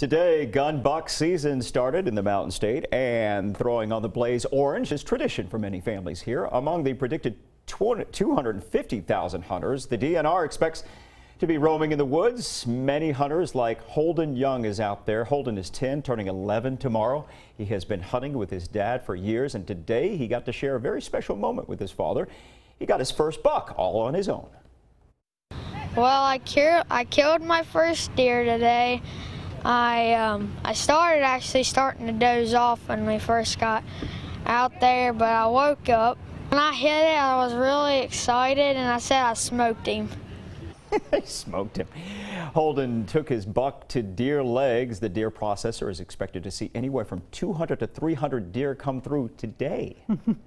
Today, gun buck season started in the Mountain State, and throwing on the blaze orange is tradition for many families here. Among the predicted 250,000 hunters, the DNR expects to be roaming in the woods. Many hunters like Holden Young is out there. Holden is 10, turning 11 tomorrow. He has been hunting with his dad for years, and today he got to share a very special moment with his father. He got his first buck all on his own. Well, I, I killed my first deer today. I um, I started actually starting to doze off when we first got out there, but I woke up. When I hit it, I was really excited, and I said I smoked him. smoked him. Holden took his buck to deer legs. The deer processor is expected to see anywhere from 200 to 300 deer come through today.